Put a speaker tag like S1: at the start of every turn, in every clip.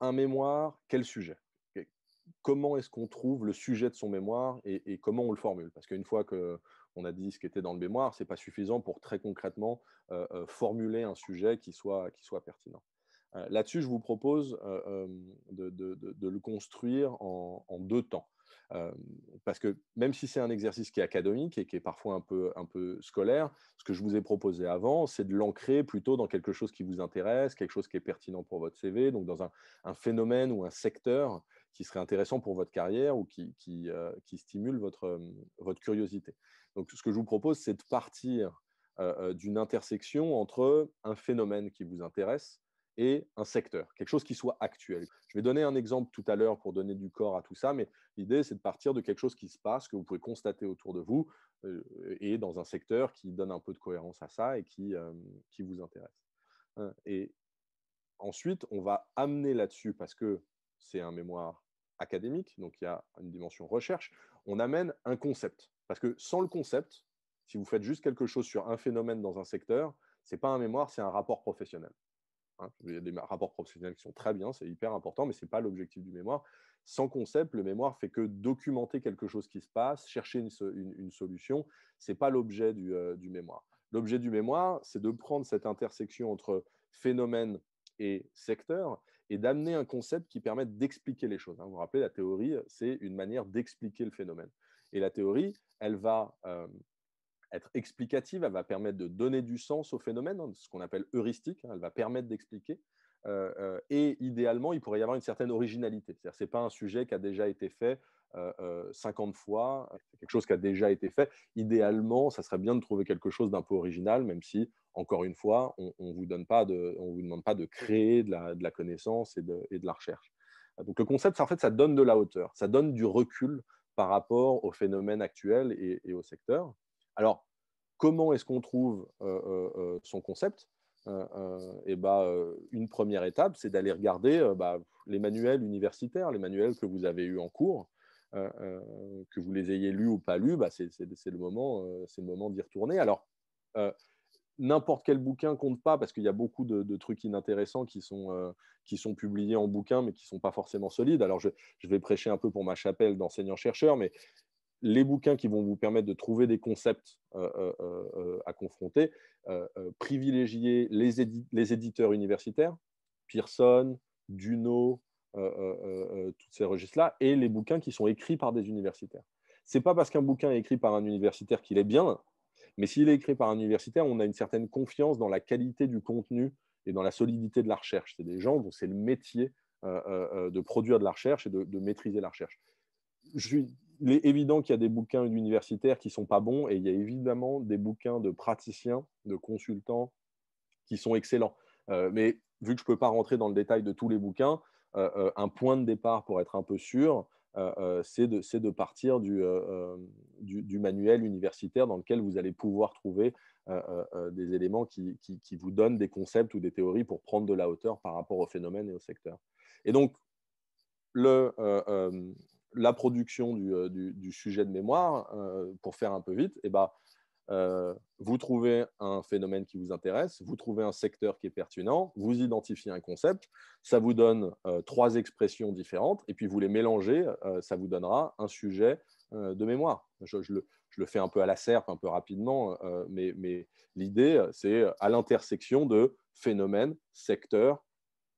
S1: un mémoire, quel sujet Comment est-ce qu'on trouve le sujet de son mémoire et, comment on le formule Parce qu'une fois qu'on a dit ce qui était dans le mémoire, ce n'est pas suffisant pour très concrètement euh, euh, formuler un sujet qui soit, qui soit pertinent. Euh, là-dessus, je vous propose de, le construire en deux temps. Euh, parce que même si c'est un exercice qui est académique et qui est parfois un peu, un peu scolaire, ce que je vous ai proposé avant, c'est de l'ancrer plutôt dans quelque chose qui vous intéresse, quelque chose qui est pertinent pour votre CV, donc dans un, phénomène ou un secteur qui serait intéressant pour votre carrière ou qui, euh, stimule euh, votre, curiosité. Donc ce que je vous propose, c'est de partir d'une intersection entre un phénomène qui vous intéresse, et un secteur, quelque chose qui soit actuel. Je vais donner un exemple tout à l'heure pour donner du corps à tout ça, mais l'idée, c'est de partir de quelque chose qui se passe, que vous pouvez constater autour de vous, euh, et dans un secteur qui donne un peu de cohérence à ça et qui, euh, qui vous intéresse. Hein, et ensuite, on va amener là-dessus, parce que c'est un mémoire académique, donc il y a une dimension recherche, on amène un concept. Parce que sans le concept, si vous faites juste quelque chose sur un phénomène dans un secteur, ce n'est pas un mémoire, c'est un rapport professionnel. Hein. Il y a des rapports professionnels qui sont très bien, c'est hyper important, mais ce n'est pas l'objectif du mémoire. Sans concept, le mémoire fait que documenter quelque chose qui se passe, chercher une, solution, ce n'est pas l'objet euh, du, mémoire. L'objet du mémoire, c'est de prendre cette intersection entre phénomène et secteur et d'amener un concept qui permette d'expliquer les choses. Hein. Vous vous rappelez, la théorie, c'est une manière d'expliquer le phénomène. Et la théorie, elle va euh, être explicative, elle va permettre de donner du sens au phénomène, hein, ce qu'on appelle heuristique, hein, elle va permettre d'expliquer. Euh, euh, et idéalement, il pourrait y avoir une certaine originalité. C'est-à-dire, c'est pas un sujet qui a déjà été fait 50 euh, fois, quelque chose qui a déjà été fait. Idéalement, ça serait bien de trouver quelque chose d'un peu original, même si, encore une fois, on, ne vous demande pas de créer de la, connaissance et de, la recherche. Donc le concept, ça, en fait, ça donne de la hauteur, ça donne du recul par rapport au phénomène actuel et au secteur. Alors, comment est-ce qu'on trouve euh, euh, euh, son concept et eh ben, Une première étape, c'est d'aller regarder bah, les manuels universitaires, les manuels que vous avez eus en cours. que vous les ayez lus ou pas lus, bah, c'est le moment, le moment d'y retourner. Alors, n'importe quel bouquin compte pas parce qu'il y a beaucoup de, trucs inintéressants qui sont, publiés en bouquin mais qui ne sont pas forcément solides. Alors je, je, vais prêcher un peu pour ma chapelle d'enseignant-chercheur, mais les bouquins qui vont vous permettre de trouver des concepts euh, euh, euh, à confronter, privilégiez les, éditeurs universitaires, Pearson, Duno, tous ces registres-là, et les bouquins qui sont écrits par des universitaires. C'est pas parce qu'un bouquin est écrit par un universitaire qu'il est bien, mais s'il est écrit par un universitaire, on a une certaine confiance dans la qualité du contenu et dans la solidité de la recherche. C'est des gens dont c'est le métier de produire de la recherche et de, maîtriser la recherche. Je il est évident qu'il y a des bouquins universitaires qui ne sont pas bons et il y a évidemment des bouquins de praticiens, de consultants qui sont excellents. Euh, mais vu que je ne peux pas rentrer dans le détail de tous les bouquins, euh, euh, un point de départ pour être un peu sûr, c'est de, partir du, manuel universitaire dans lequel vous allez pouvoir trouver des éléments qui, vous donnent des concepts ou des théories pour prendre de la hauteur par rapport au phénomène et au secteur. Et donc, le, la production euh, du, sujet de mémoire, euh, pour faire un peu vite, eh ben, euh, vous trouvez un phénomène qui vous intéresse, vous trouvez un secteur qui est pertinent, vous identifiez un concept, ça vous donne trois expressions différentes, et puis vous les mélangez, ça vous donnera un sujet de mémoire. Je, le, fais un peu à la serpe, un peu rapidement, mais, mais l'idée, c'est à l'intersection de phénomène, secteur,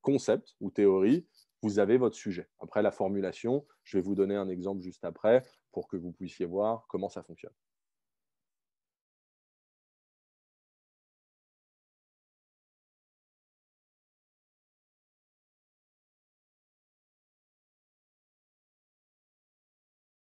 S1: concept ou théorie, vous avez votre sujet. Après la formulation, je vais vous donner un exemple juste après pour que vous puissiez voir comment ça fonctionne.